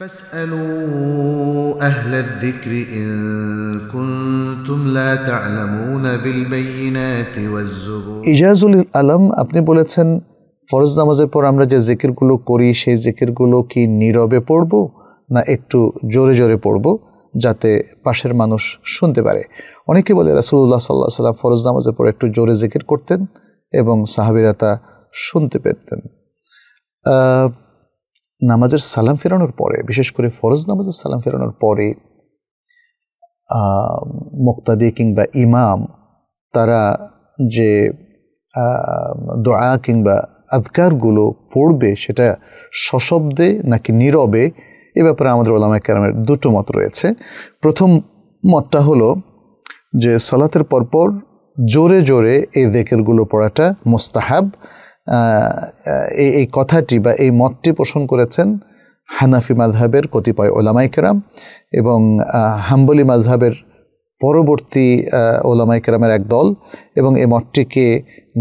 فاسألوا أهل الذكر إن كنتم لا تعلمون بالبينات والزبور إجاز الألم আপনি বলেছেন ফরজ নামাজের পর আমরা যে জিকিরগুলো করি সেই জিকিরগুলো কি নীরবে পড়ব না একটু জোরে জোরে পড়ব যাতে পাশের মানুষ শুনতে পারে অনেকে বলে রাসুল্লাহ সাল্লাহ সাল্লাম ফরজ নামাজের পর একটু জোরে জিকির করতেন এবং সাহাবিরা তা শুনতে পেতেন নামাজের সালাম ফেরানোর পরে বিশেষ করে ফরজ নামাজের সালাম ফেরানোর পরে মোক্তাদি কিংবা ইমাম তারা যে দোয়া কিংবা আধকারগুলো পড়বে সেটা সশব্দে নাকি নীরবে এ ব্যাপারে আমাদের ওলামা কেরামের দুটো মত রয়েছে প্রথম মতটা হলো যে সালাতের পরপর জোরে জোরে এই দেকেরগুলো পড়াটা মোস্তাহাব এই কথাটি বা এই মতটি পোষণ করেছেন হানাফি মাঝহাবের কতিপয় ওলামাইকেরাম এবং হাম্বলি মাঝহাবের পরবর্তী ওলামাইকেরামের এক দল এবং এই মতটিকে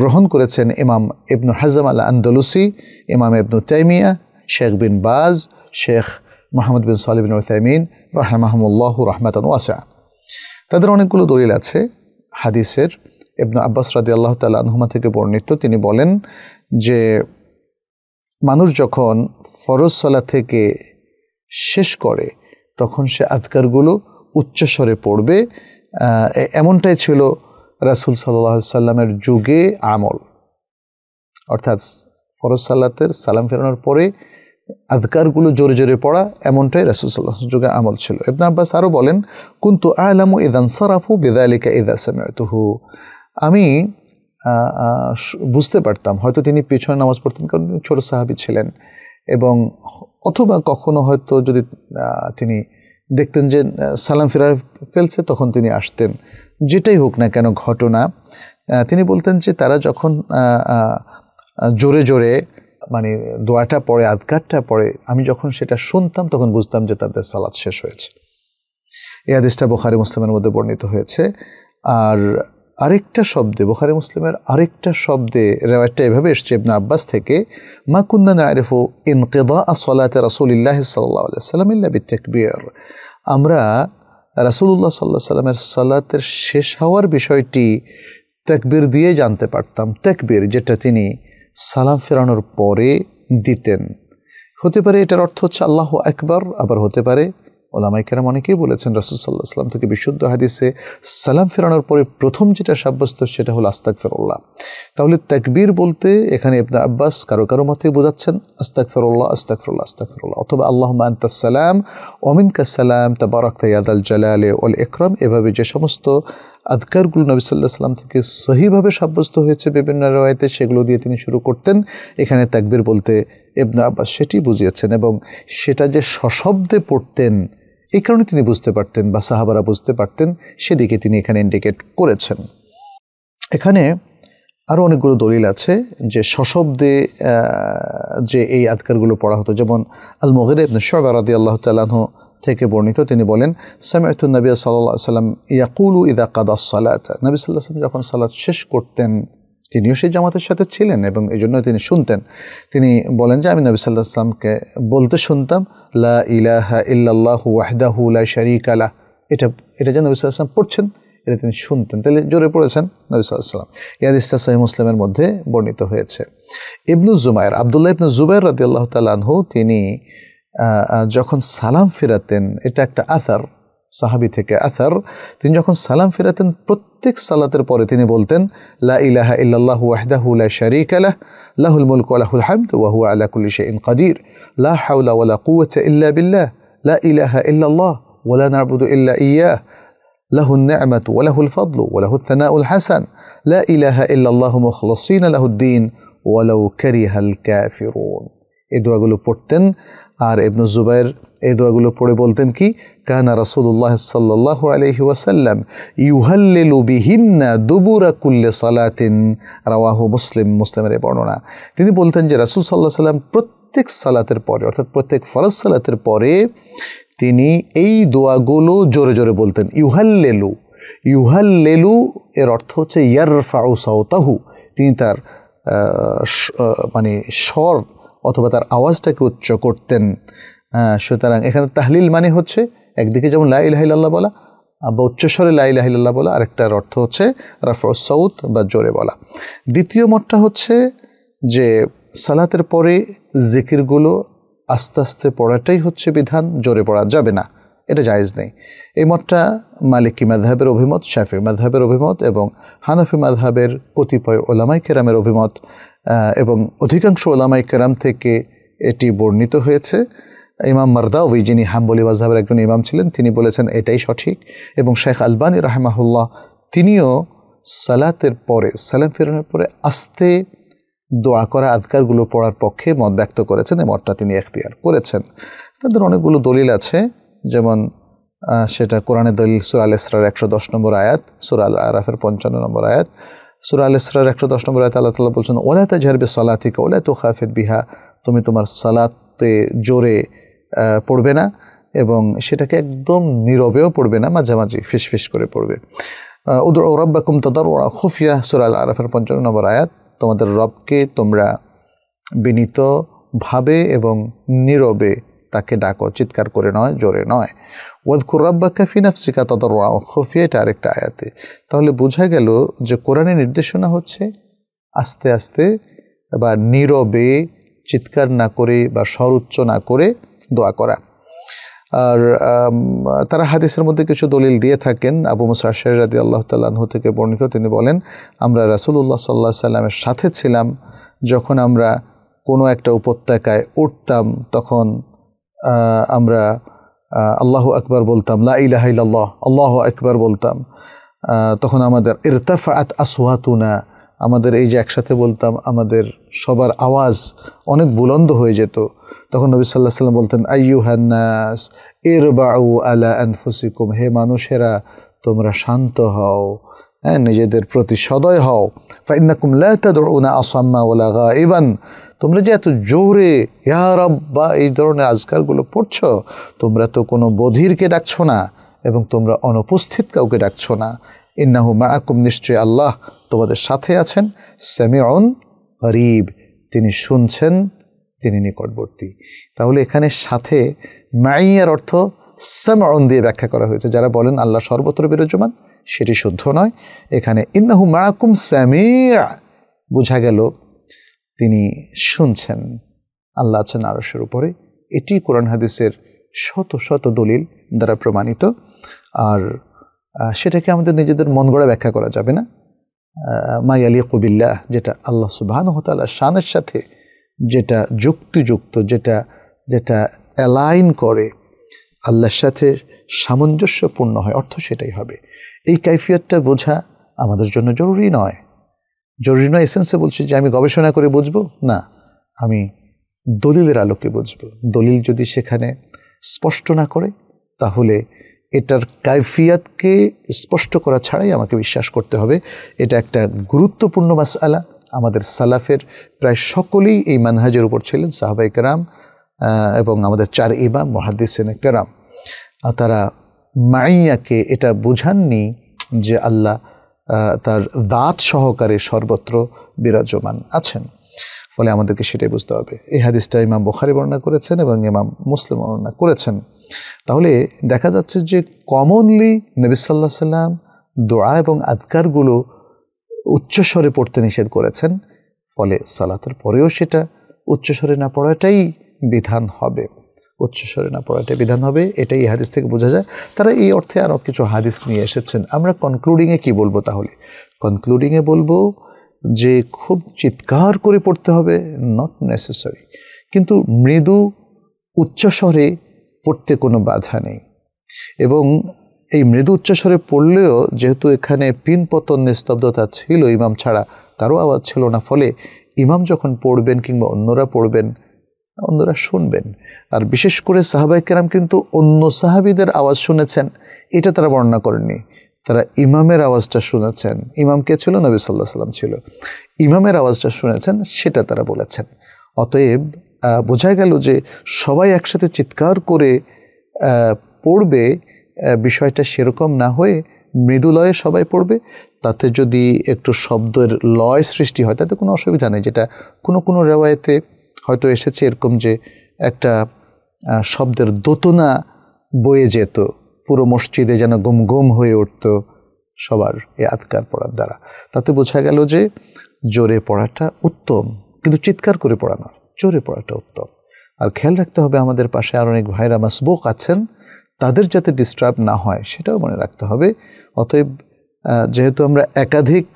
গ্রহণ করেছেন ইমাম ইবনু হাজাম আল আন্দলুসি ইমাম ইবনু তাইমিয়া শেখ বিন বাজ শেখ মোহাম্মদ বিন সালিবিন তাইমিন মাহমুল্লাহ রহমাতন ওয়াসা তাদের অনেকগুলো দলিল আছে হাদিসের এবনু আব্বাস রাদি আল্লাহ তাল আনহুমা থেকে বর্ণিত তিনি বলেন যে মানুষ যখন ফরজ থেকে শেষ করে তখন সে আধকারগুলো উচ্চস্বরে পড়বে এমনটাই ছিল রাসুল সাল্লাহ সাল্লামের যুগে আমল অর্থাৎ ফরজ সাল্লাতের সালাম ফেরানোর পরে আদকারগুলো জোরে জোরে পড়া এমনটাই রাসুল সাল্লাহ যুগে আমল ছিল ইবনা আব্বাস আরও বলেন কুন্তু আলামু ইদান সারাফু বেদায়লিকা ইদা সামিয়াতুহু আমি বুঝতে পারতাম হয়তো তিনি পেছনে নামাজ পড়তেন কারণ ছোট সাহাবি ছিলেন এবং অথবা কখনো হয়তো যদি তিনি দেখতেন যে সালাম ফেরার ফেলছে তখন তিনি আসতেন যেটাই হোক না কেন ঘটনা তিনি বলতেন যে তারা যখন জোরে জোরে মানে দোয়াটা পড়ে আধকারটা পড়ে আমি যখন সেটা শুনতাম তখন বুঝতাম যে তাদের সালাদ শেষ হয়েছে এই আদেশটা বোখারি মুসলিমের মধ্যে বর্ণিত হয়েছে আর আরেকটা শব্দে বোখারে মুসলিমের আরেকটা শব্দে রেওয়ায়তটা এভাবে এসছে ইবনা আব্বাস থেকে মা কুন্না নাইরেফু ইনকেদা আসলাতে রাসুলিল্লাহ সাল্লাহ বি বিতেকবির আমরা রাসুলুল্লাহ সাল্লাহ সাল্লামের সালাতের শেষ হওয়ার বিষয়টি তেকবির দিয়ে জানতে পারতাম তেকবির যেটা তিনি সালাম ফেরানোর পরে দিতেন হতে পারে এটার অর্থ হচ্ছে আল্লাহ একবার আবার হতে পারে কেরাম অনেকেই বলেছেন রাসুল সাল্লাহ সাল্লাম থেকে বিশুদ্ধ হাদিসে সালাম ফেরানোর পরে প্রথম যেটা সাব্যস্ত সেটা হলো আস্তাক ফেরোল্লাহ তাহলে তাকবীর বলতে এখানে ইবনা আব্বাস কারো কারো মতে বোঝাচ্ছেন আস্তাক ফেরোল্লাহ আস্তাক ফেরোল্লাহ আস্তাক ফেরোল্লাহ অথবা আল্লাহ সালাম অমিন কাসালাম তাবারক তাইয়াদ আল জালালে অল একরম এভাবে যে সমস্ত আদকারগুলো নবী সাল্লাহ সাল্লাম থেকে সহিভাবে সাব্যস্ত হয়েছে বিভিন্ন রায়তে সেগুলো দিয়ে তিনি শুরু করতেন এখানে তাকবির বলতে এবনা আব্বাস সেটি বুঝিয়েছেন এবং সেটা যে সশব্দে পড়তেন এই কারণে তিনি বুঝতে পারতেন বা সাহাবারা বুঝতে পারতেন সেদিকে তিনি এখানে ইন্ডিকেট করেছেন এখানে আরও অনেকগুলো দলিল আছে যে সশব্দে যে এই আদকারগুলো পড়া হতো যেমন আল মহির ইবন আল্লাহ তালাহ থেকে বর্ণিত তিনি বলেন সামিয়াতুল নবী সাল্লাহ সাল্লাম ইয়াকুলু ইদা কাদাস সালাত নবী সাল্লাহ সাল্লাম যখন সালাত শেষ করতেন তিনিও সেই জামাতের সাথে ছিলেন এবং এই জন্য তিনি শুনতেন তিনি বলেন যে আমি নবী সাল্লাহ আসলামকে বলতে শুনতাম লা ইলাহা ইল্লাহু ওয়াহদাহু লা শারিক আলাহ এটা এটা যে নবী সাল্লাহ পড়ছেন এটা তিনি শুনতেন তাহলে জোরে পড়েছেন নবী সাল্লাম ইয়াদ ইস্তাসাই মুসলিমের মধ্যে বর্ণিত হয়েছে ইবনু জুমায়ের আবদুল্লাহ ইবনু জুবাইর রাদি আল্লাহ তালহু তিনি যখন সালাম ফেরাতেন এটা একটা আসার সাহাবি থেকে আসার তিনি যখন সালাম ফেরাতেন প্রত্যেক সালাতের পরে তিনি বলতেন লা ইলাহা ইল্লাল্লাহ ওয়াহদাহু লা শারীকা লাহ লাহুল মুলক ওয়া লাহুল হামদ ওয়া হুয়া আলা কুল্লি শাইইন কাদির লা হাওলা ওয়া লা কুওয়াতা ইল্লা বিল্লাহ লা ইলাহা ইল্লাল্লাহ ওয়া লা নাবুদু ইল্লা ইয়াহ له النعمة وله الفضل وله الثناء الحسن لا إله إلا الله مخلصين له الدين ولو كره الكافرون এই দোয়াগুলো পড়তেন আর এবনু জুবাইর এই দোয়াগুলো পড়ে বলতেন কি কাহানা রাসুল্লাহ সাল্লাহ আলহি ওয়াসাল্লাম ইউহাল্লিলু দুবুরা কুল্লে সালাতিন রাওয়াহ মুসলিম মুসলিমের এই বর্ণনা তিনি বলতেন যে রাসুল সাল্লাহ সাল্লাম প্রত্যেক সালাতের পরে অর্থাৎ প্রত্যেক ফরজ সালাতের পরে তিনি এই দোয়াগুলো জোরে জোরে বলতেন ইউহাল্লেলু ইউহাল্লেলু এর অর্থ হচ্ছে ইয়ারফাউ সাউতাহু তিনি তার মানে স্বর অথবা তার আওয়াজটাকে উচ্চ করতেন সুতরাং এখানে তাহলিল মানে হচ্ছে একদিকে যেমন লাই ইলাহিল্লাহ বলা বা উচ্চস্বরে লাই ইলাহিল্লাহ বলা আরেকটার অর্থ হচ্ছে রাফর সৌদ বা জোরে বলা দ্বিতীয় মতটা হচ্ছে যে সালাতের পরে জিকিরগুলো আস্তে আস্তে পড়াটাই হচ্ছে বিধান জোরে পড়া যাবে না এটা জায়েজ নেই এই মতটা মালিকি মাধহাবের অভিমত শাফি মাধহাবের অভিমত এবং হানাফি মাধহাবের কতিপয় ওলামাই কেরামের অভিমত এবং অধিকাংশ ওলামাইকেরাম থেকে এটি বর্ণিত হয়েছে ইমাম মারদাউই যিনি হাম্বলি মাজহাবের একজন ইমাম ছিলেন তিনি বলেছেন এটাই সঠিক এবং শেখ আলবানী রাহেমাহুল্লাহ তিনিও সালাতের পরে সালাম ফেরানোর পরে আস্তে দোয়া করা আদকারগুলো পড়ার পক্ষে মত ব্যক্ত করেছেন এ মতটা তিনি এখতিয়ার করেছেন তাদের অনেকগুলো দলিল আছে যেমন সেটা কোরআনের দলিল সুরাল ইসরার একশো দশ নম্বর আয়াত সুরাল আরাফের পঞ্চান্ন নম্বর আয়াত সুরা আল ইসরার একশো দশ নম্বর আয়তা আল্লাহ তালা বলছেন ওলা তা ঝারবে সালাতিকে ওলা তো খাফের বিহা তুমি তোমার সালাতে জোরে পড়বে না এবং সেটাকে একদম নীরবেও পড়বে না মাঝামাঝি ফিসফিস করে পড়বে উদর রব্বাকুম তদর ওরা খুফিয়া সুরাল আরফের পঞ্চান্ন নম্বর আয়াত তোমাদের রবকে তোমরা বিনীতভাবে এবং নীরবে তাকে ডাকো চিৎকার করে নয় জোরে নয় ওয়াদকুর রব্বা কাফি নাফসিকা তদর খফিয়া এটা আরেকটা আয়াতে তাহলে বোঝা গেল যে কোরআনের নির্দেশনা হচ্ছে আস্তে আস্তে বা নীরবে চিৎকার না করে বা উচ্চ না করে দোয়া করা আর তারা হাদিসের মধ্যে কিছু দলিল দিয়ে থাকেন আবু মুসা রাদি আল্লাহ তাল্লাহ থেকে বর্ণিত তিনি বলেন আমরা রাসুলুল্লাহ সাল্লাহ সাল্লামের সাথে ছিলাম যখন আমরা কোনো একটা উপত্যকায় উঠতাম তখন আমরা আল্লাহ আকবার বলতাম লা ইলাহাইল্লাহ আল্লাহ আকবর বলতাম তখন আমাদের ইরতাফাত আসওয়াতুনা আমাদের এই যে একসাথে বলতাম আমাদের সবার আওয়াজ অনেক বুলন্দ হয়ে যেত তখন নবী সাল্লাহ সাল্লাম বলতেন আইয়ু হান্নাস এর বাউ আলা আনফুসিকুম হে মানুষেরা তোমরা শান্ত হও হ্যাঁ নিজেদের প্রতি সদয় হও ফাইন্নাকুম লাউনা আসাম্মা ওলা গা ইবান তোমরা যে এত জোরে ইয়ারব বা এই ধরনের আজকালগুলো পড়ছ তোমরা তো কোনো বধিরকে ডাকছো না এবং তোমরা অনুপস্থিত কাউকে ডাকছো না ইন্নাহু মাকুম নিশ্চয়ই আল্লাহ তোমাদের সাথে আছেন স্যামিউন গরিব তিনি শুনছেন তিনি নিকটবর্তী তাহলে এখানে সাথে মাইয়ার অর্থ স্যামন দিয়ে ব্যাখ্যা করা হয়েছে যারা বলেন আল্লাহ সর্বত্র বিরাজমান সেটি শুদ্ধ নয় এখানে ইন্নাহু মারাকুম স্যামিয়া বোঝা গেল তিনি শুনছেন আল্লাহ আছেন আরসের উপরে এটি কোরআন হাদিসের শত শত দলিল দ্বারা প্রমাণিত আর সেটাকে আমাদের নিজেদের মন গড়া ব্যাখ্যা করা যাবে না মাই আলী কবিল্লা যেটা আল্লাহ সুবাহানহতাল্লাহ শানের সাথে যেটা যুক্তিযুক্ত যেটা যেটা অ্যালাইন করে আল্লাহর সাথে সামঞ্জস্যপূর্ণ হয় অর্থ সেটাই হবে এই কাইফিয়তটা বোঝা আমাদের জন্য জরুরি নয় জরুরি নয় এসেন্সে বলছি যে আমি গবেষণা করে বুঝবো না আমি দলিলের আলোকে বুঝব দলিল যদি সেখানে স্পষ্ট না করে তাহলে এটার কাইফিয়াতকে স্পষ্ট করা ছাড়াই আমাকে বিশ্বাস করতে হবে এটা একটা গুরুত্বপূর্ণ মাস আলা আমাদের সালাফের প্রায় সকলেই এই মানহাজের উপর ছিলেন সাহাবাইকার এবং আমাদের চার ইমাম মহাদিসেন কেরাম তারা মাইয়াকে এটা বুঝাননি যে আল্লাহ তার দাঁত সহকারে সর্বত্র বিরাজমান আছেন ফলে আমাদেরকে সেটাই বুঝতে হবে এই হাদিসটা ইমাম বোখারি বর্ণনা করেছেন এবং ইমাম মুসলিম বর্ণনা করেছেন তাহলে দেখা যাচ্ছে যে কমনলি নবিসাল্লা সাল্লাম দোয়া এবং আদকারগুলো উচ্চস্বরে পড়তে নিষেধ করেছেন ফলে সালাতের পরেও সেটা উচ্চস্বরে না পড়াটাই বিধান হবে উচ্চস্বরে না পড়াটা বিধান হবে এটাই এই হাদিস থেকে বোঝা যায় তারা এই অর্থে আরও কিছু হাদিস নিয়ে এসেছেন আমরা কনক্লুডিংয়ে কি বলবো তাহলে কনক্লুডিংয়ে বলবো যে খুব চিৎকার করে পড়তে হবে নট নেসেসারি কিন্তু মৃদু উচ্চস্বরে পড়তে কোনো বাধা নেই এবং এই মৃদু উচ্চস্বরে পড়লেও যেহেতু এখানে পিনপতন নিস্তব্ধতা ছিল ইমাম ছাড়া কারো আওয়াজ ছিল না ফলে ইমাম যখন পড়বেন কিংবা অন্যরা পড়বেন অন্যরা শুনবেন আর বিশেষ করে সাহাবাই কেরাম কিন্তু অন্য সাহাবিদের আওয়াজ শুনেছেন এটা তারা বর্ণনা করেননি তারা ইমামের আওয়াজটা শুনেছেন ইমাম কে ছিল নবী সাল্লাহ সাল্লাম ছিল ইমামের আওয়াজটা শুনেছেন সেটা তারা বলেছেন অতএব বোঝা গেল যে সবাই একসাথে চিৎকার করে পড়বে বিষয়টা সেরকম না হয়ে মৃদুলয়ে সবাই পড়বে তাতে যদি একটু শব্দের লয় সৃষ্টি হয় তাতে কোনো অসুবিধা নেই যেটা কোনো কোনো রেওয়ায়তে হয়তো এসেছে এরকম যে একটা শব্দের দোতনা বয়ে যেত পুরো মসজিদে যেন গুম গুম হয়ে উঠত সবার এই আতকার পড়ার দ্বারা তাতে বোঝা গেল যে জোরে পড়াটা উত্তম কিন্তু চিৎকার করে পড়া না জোরে পড়াটা উত্তম আর খেয়াল রাখতে হবে আমাদের পাশে আর অনেক ভাইরা মাসবুক আছেন তাদের যাতে ডিস্টার্ব না হয় সেটাও মনে রাখতে হবে অতএব যেহেতু আমরা একাধিক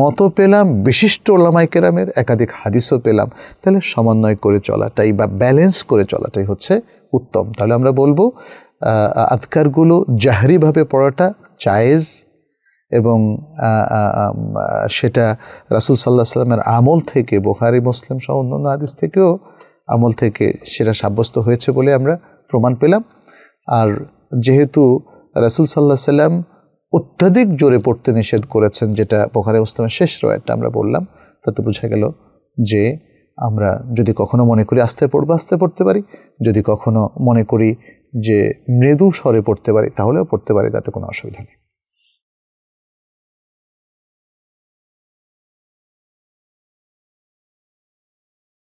মতো পেলাম বিশিষ্ট ওলামাই কেরামের একাধিক হাদিসও পেলাম তাহলে সমন্বয় করে চলাটাই বা ব্যালেন্স করে চলাটাই হচ্ছে উত্তম তাহলে আমরা বলবো আধকারগুলো জাহরিভাবে পড়াটা চায়েজ এবং সেটা রাসুল সাল্লাহ সাল্লামের আমল থেকে বোখারি মুসলিম সহ অন্যান্য হাদিস থেকেও আমল থেকে সেটা সাব্যস্ত হয়েছে বলে আমরা প্রমাণ পেলাম আর যেহেতু রাসুল সাল্লাহ সাল্লাম অত্যাধিক জোরে পড়তে নিষেধ করেছেন যেটা বোখারে উস্তমের শেষ রয়েরটা আমরা বললাম তাতে বোঝা গেল যে আমরা যদি কখনো মনে করি আস্তে পড়বো আস্তে পড়তে পারি যদি কখনো মনে করি যে মৃদু স্বরে পড়তে পারি তাহলেও পড়তে পারি তাতে কোনো অসুবিধা নেই